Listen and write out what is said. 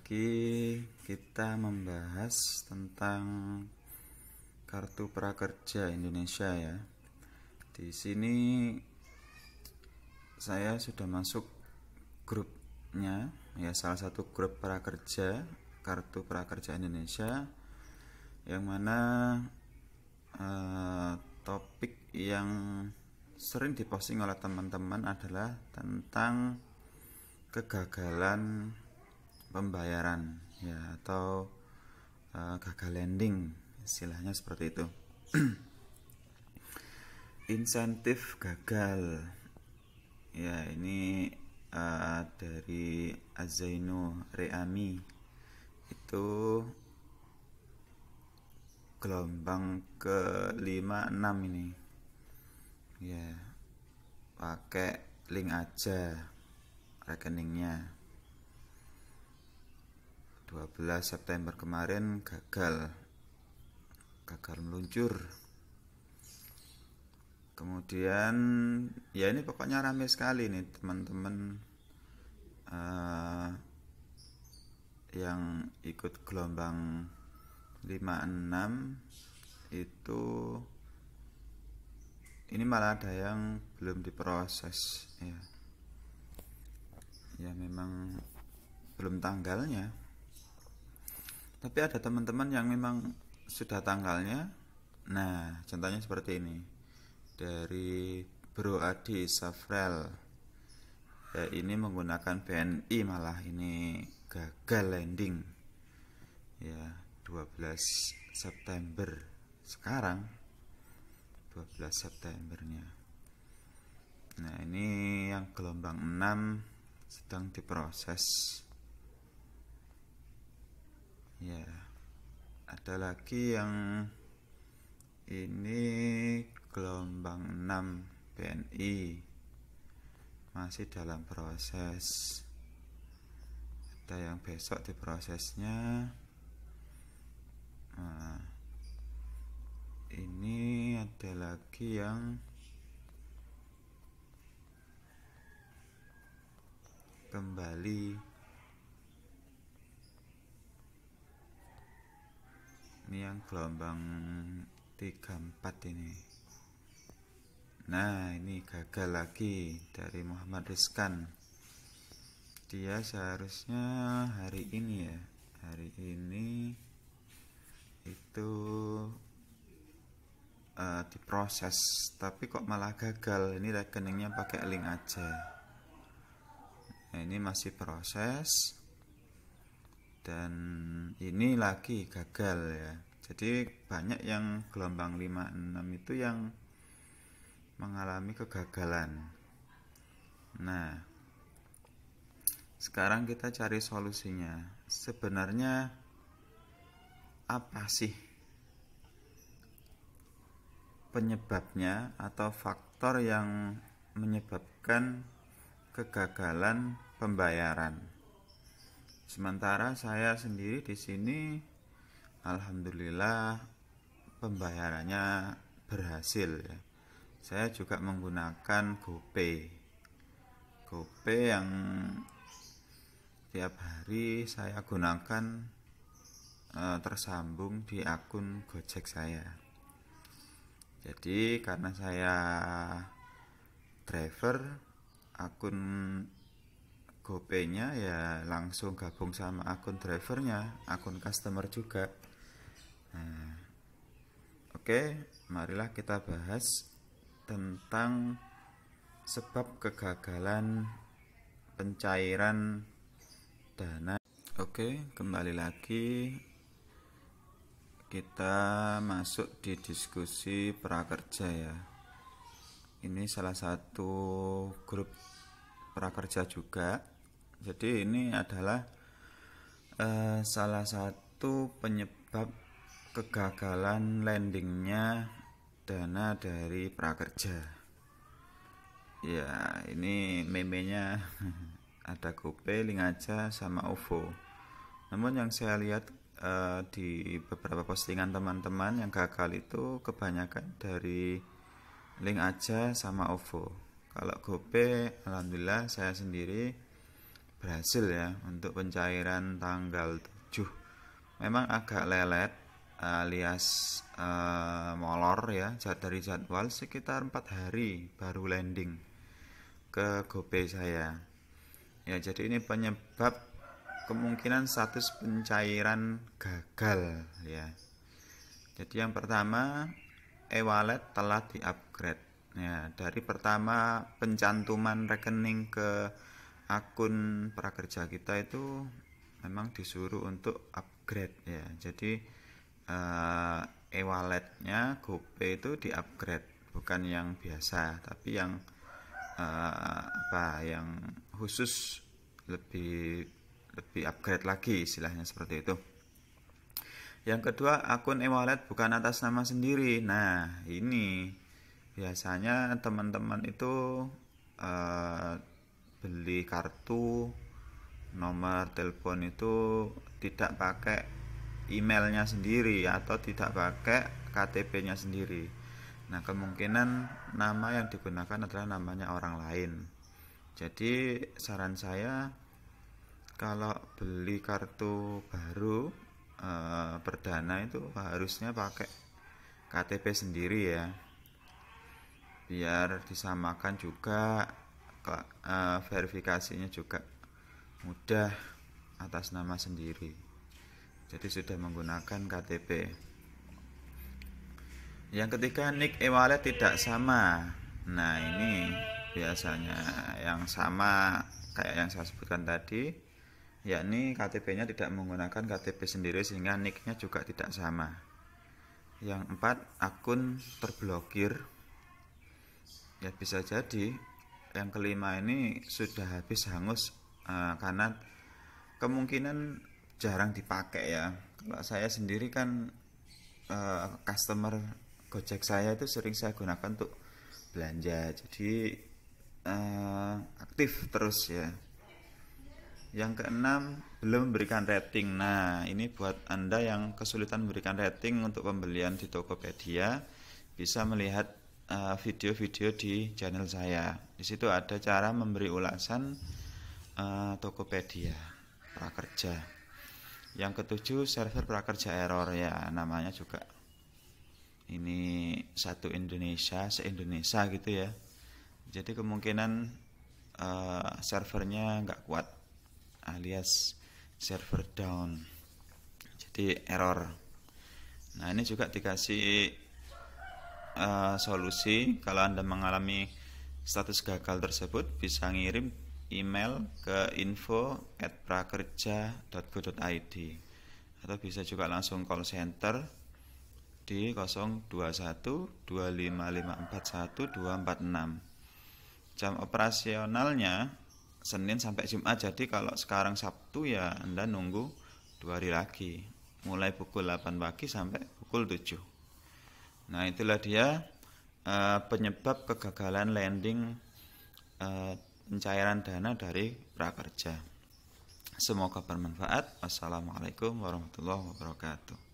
lagi kita membahas tentang kartu prakerja Indonesia ya. Di sini saya sudah masuk grupnya ya salah satu grup prakerja kartu prakerja Indonesia yang mana eh, topik yang sering diposting oleh teman-teman adalah tentang kegagalan pembayaran ya atau uh, gagal landing istilahnya seperti itu insentif gagal ya ini uh, dari Azaino Reami itu gelombang ke 56 ini ya pakai link aja rekeningnya 12 September kemarin gagal gagal meluncur kemudian ya ini pokoknya rame sekali nih teman-teman uh, yang ikut gelombang 56 itu ini malah ada yang belum diproses ya ya memang belum tanggalnya tapi ada teman-teman yang memang sudah tanggalnya nah contohnya seperti ini dari Bro Adi Safrel ya ini menggunakan BNI malah ini gagal landing ya 12 September sekarang 12 Septembernya nah ini yang gelombang 6 sedang diproses ya ada lagi yang ini gelombang 6 BNI masih dalam proses ada yang besok diprosesnya nah, ini ada lagi yang kembali ini yang gelombang 34 ini nah ini gagal lagi dari Muhammad Rizkan dia seharusnya hari ini ya hari ini itu uh, diproses tapi kok malah gagal ini rekeningnya pakai link aja nah, ini masih proses dan ini lagi gagal ya jadi banyak yang gelombang 56 itu yang mengalami kegagalan nah sekarang kita cari solusinya sebenarnya apa sih penyebabnya atau faktor yang menyebabkan kegagalan pembayaran Sementara saya sendiri di sini alhamdulillah pembayarannya berhasil ya. Saya juga menggunakan GoPay. GoPay yang tiap hari saya gunakan e, tersambung di akun Gojek saya. Jadi karena saya driver akun GoPay-nya ya langsung gabung sama akun drivernya, akun customer juga. Nah, Oke, okay, marilah kita bahas tentang sebab kegagalan pencairan dana. Oke, okay, kembali lagi kita masuk di diskusi prakerja ya. Ini salah satu grup prakerja juga jadi ini adalah uh, salah satu penyebab kegagalan landingnya dana dari prakerja ya ini memenya ada GoPay, link aja sama OVO namun yang saya lihat uh, di beberapa postingan teman-teman yang gagal itu kebanyakan dari link aja sama OVO kalau GoPay Alhamdulillah saya sendiri berhasil ya untuk pencairan tanggal 7 memang agak lelet alias uh, molor ya dari jadwal sekitar empat hari baru landing ke GoPay saya ya jadi ini penyebab kemungkinan status pencairan gagal ya jadi yang pertama e-wallet telah upgrade ya dari pertama pencantuman rekening ke akun prakerja kita itu memang disuruh untuk upgrade ya jadi uh, e-walletnya GoPay itu di upgrade bukan yang biasa tapi yang uh, apa yang khusus lebih lebih upgrade lagi istilahnya seperti itu yang kedua akun e-wallet bukan atas nama sendiri nah ini biasanya teman-teman itu uh, beli kartu nomor telepon itu tidak pakai emailnya sendiri atau tidak pakai KTP-nya sendiri. Nah, kemungkinan nama yang digunakan adalah namanya orang lain. Jadi, saran saya kalau beli kartu baru e, perdana itu harusnya pakai KTP sendiri ya. Biar disamakan juga Eh, verifikasinya juga mudah atas nama sendiri jadi sudah menggunakan KTP yang ketiga nick e-wallet tidak sama nah ini biasanya yang sama kayak yang saya sebutkan tadi yakni KTP-nya tidak menggunakan KTP sendiri sehingga nicknya juga tidak sama yang empat akun terblokir ya bisa jadi yang kelima ini sudah habis hangus uh, karena kemungkinan jarang dipakai ya kalau saya sendiri kan uh, customer Gojek saya itu sering saya gunakan untuk belanja jadi uh, aktif terus ya yang keenam belum memberikan rating nah ini buat anda yang kesulitan memberikan rating untuk pembelian di Tokopedia bisa melihat Eh, video-video di channel saya. Di situ ada cara memberi ulasan eh, Tokopedia prakerja. Yang ketujuh server prakerja error ya namanya juga. Ini satu Indonesia se-Indonesia gitu ya. Jadi kemungkinan uh, servernya nggak kuat alias server down. Jadi error. Nah ini juga dikasih Eh, solusi kalau Anda mengalami status gagal tersebut bisa ngirim email ke info at prakerja.go.id atau bisa juga langsung call center di 021 25541 246 jam operasionalnya Senin sampai Jumat jadi kalau sekarang Sabtu ya Anda nunggu dua hari lagi mulai pukul 8 pagi sampai pukul 7 Nah, itulah dia uh, penyebab kegagalan landing uh, pencairan dana dari prakerja. Semoga bermanfaat. Wassalamualaikum warahmatullahi wabarakatuh.